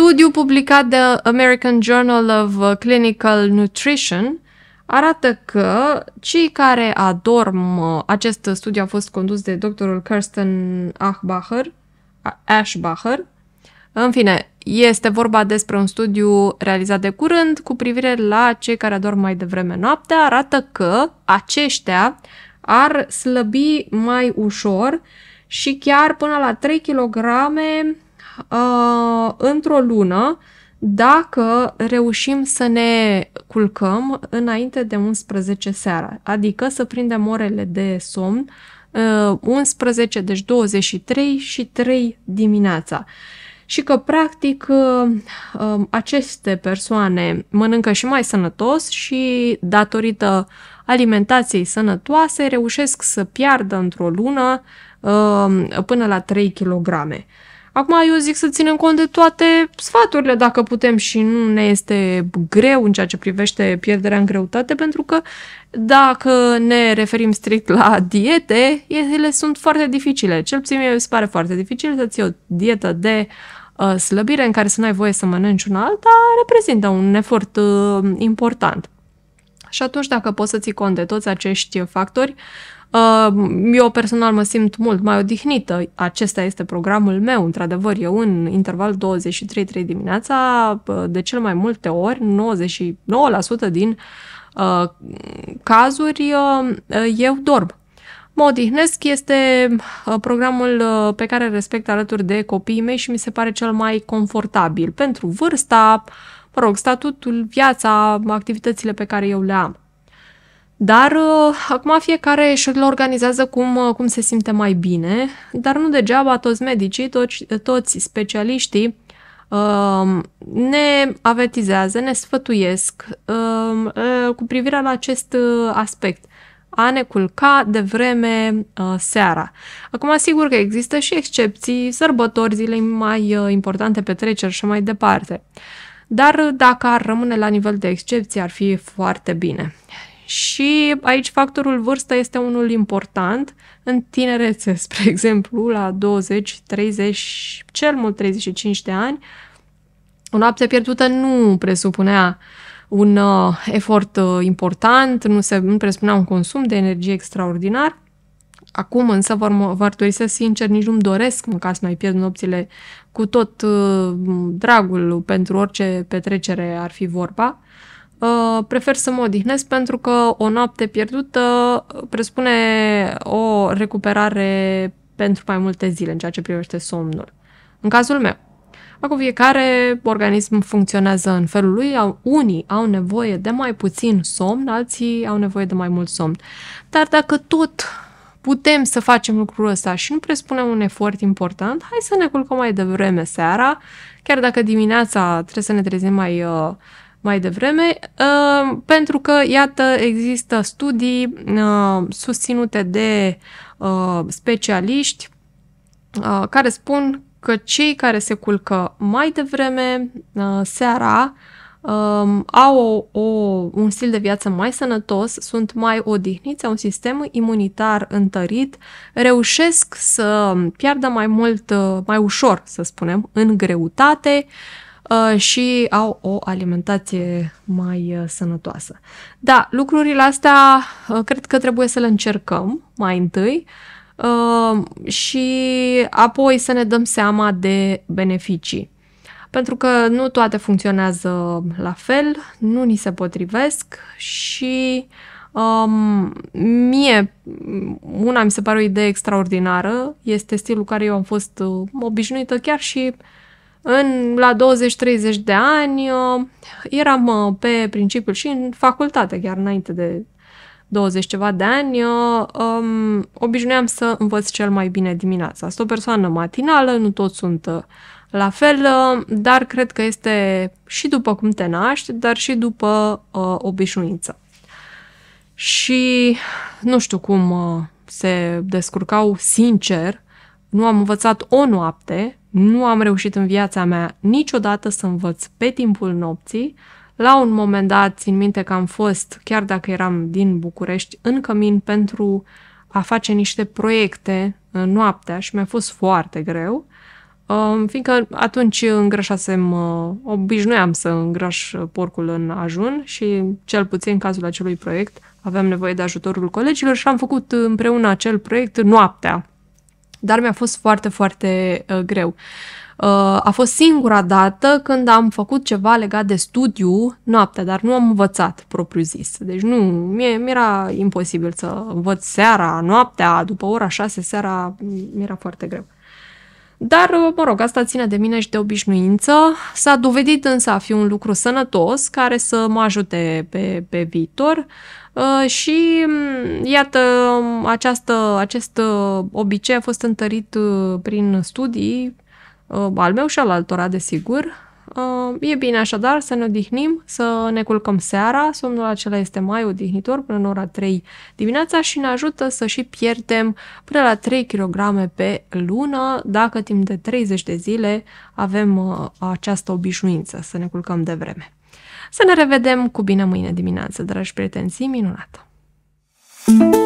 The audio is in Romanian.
studiu publicat de American Journal of uh, Clinical Nutrition arată că cei care adorm, uh, acest studiu a fost condus de doctorul Kirsten Achbacher, Ashbacher, în fine, este vorba despre un studiu realizat de curând cu privire la cei care adorm mai devreme noaptea, arată că aceștia ar slăbi mai ușor și chiar până la 3 kg uh, într-o lună dacă reușim să ne culcăm înainte de 11 seara, adică să prindem orele de somn uh, 11, deci 23 și 3 dimineața. Și că, practic, uh, um, aceste persoane mănâncă și mai sănătos și, datorită alimentației sănătoase, reușesc să piardă într-o lună uh, până la 3 kg. Acum eu zic să ținem cont de toate sfaturile dacă putem și nu ne este greu în ceea ce privește pierderea în greutate, pentru că dacă ne referim strict la diete, ele sunt foarte dificile. Cel puțin mie se pare foarte dificil să ții o dietă de uh, slăbire în care să nu ai voie să mănânci una alta, reprezintă un efort uh, important. Și atunci, dacă poți să ții cont de toți acești factori, uh, Uh, eu personal mă simt mult mai odihnită. Acesta este programul meu, într-adevăr. Eu în interval 23-3 dimineața, uh, de cel mai multe ori, 99% din uh, cazuri, eu dorm. Mă odihnesc este programul pe care respect alături de copiii mei și mi se pare cel mai confortabil pentru vârsta, mă rog, statutul, viața, activitățile pe care eu le am. Dar uh, acum fiecare își îl organizează cum, uh, cum se simte mai bine, dar nu degeaba toți medicii, toți, toți specialiștii uh, ne avetizează, ne sfătuiesc cu privire la acest aspect. A ne culca de vreme seara. Acum, sigur că există și excepții, sărbători, zile mai importante, petreceri și mai departe. Dar dacă ar rămâne la nivel de excepție, ar fi foarte bine. Și aici factorul vârstă este unul important. În tinerețe, spre exemplu, la 20, 30, cel mult 35 de ani, o noapte pierdută nu presupunea un uh, efort uh, important, nu, se, nu presupunea un consum de energie extraordinar. Acum însă vă mărturisesc sincer, nici nu-mi doresc în caz mai pierd nopțile cu tot uh, dragul pentru orice petrecere ar fi vorba. Uh, Uh, prefer să mă odihnesc pentru că o noapte pierdută uh, presupune o recuperare pentru mai multe zile în ceea ce privește somnul. În cazul meu, Acum fiecare organism funcționează în felul lui, au, unii au nevoie de mai puțin somn, alții au nevoie de mai mult somn. Dar dacă tot putem să facem lucrul ăsta și nu presupune un efort important, hai să ne culcăm mai devreme seara, chiar dacă dimineața trebuie să ne trezim mai uh, mai devreme, uh, pentru că, iată, există studii uh, susținute de uh, specialiști care spun că cei care se culcă mai devreme seara um, au o, un stil de viață mai sănătos, sunt mai odihniți, au un sistem imunitar întărit, reușesc să piardă mai mult, mai ușor, să spunem, în greutate, Uh, și au o alimentație mai uh, sănătoasă. Da, lucrurile astea uh, cred că trebuie să le încercăm mai întâi și apoi să ne dăm seama de beneficii. Pentru că nu toate funcționează la fel, nu ni se potrivesc și um, mie una mi se pare o idee extraordinară, este stilul care eu am fost obișnuită chiar și uh, în, la 20-30 de ani uh, eram uh, pe principiul și în facultate, chiar înainte de 20 ceva de ani, uh, um, obișnuiam să învăț cel mai bine dimineața. Sunt o persoană matinală, nu toți sunt la fel, dar cred că este și după cum te naști, dar și după uh, obișnuință. Și nu știu cum uh, se descurcau sincer, nu am învățat o noapte nu am reușit în viața mea niciodată să învăț pe timpul nopții. La un moment dat, țin minte că am fost, chiar dacă eram din București, în cămin pentru a face niște proiecte noaptea și mi-a fost foarte greu, fiindcă atunci îngrășasem, uh, obișnuiam să îngraș porcul în ajun și cel puțin în cazul acelui proiect aveam nevoie de ajutorul colegilor și am făcut împreună acel proiect noaptea, dar mi-a fost foarte, foarte uh, greu. Uh, a fost singura dată când am făcut ceva legat de studiu noaptea, dar nu am învățat propriu zis. Deci nu, mie mi-era imposibil să învăț seara, noaptea, după ora 6 seara, mi-era foarte greu. Dar, uh, mă rog, asta ține de mine și de obișnuință. S-a dovedit însă a fi un lucru sănătos care să mă ajute pe, pe viitor. Uh, și mm, iată, această, acest uh, obicei a fost întărit prin studii al meu și al altora, desigur, Uh, e bine așadar să ne odihnim, să ne culcăm seara, somnul acela este mai odihnitor până în ora 3 dimineața și ne ajută să și pierdem până la 3 kg pe lună dacă timp de 30 de zile avem uh, această obișnuință să ne culcăm de vreme. Să ne revedem cu bine mâine dimineață, dragi prieteni, zi minunată! thank you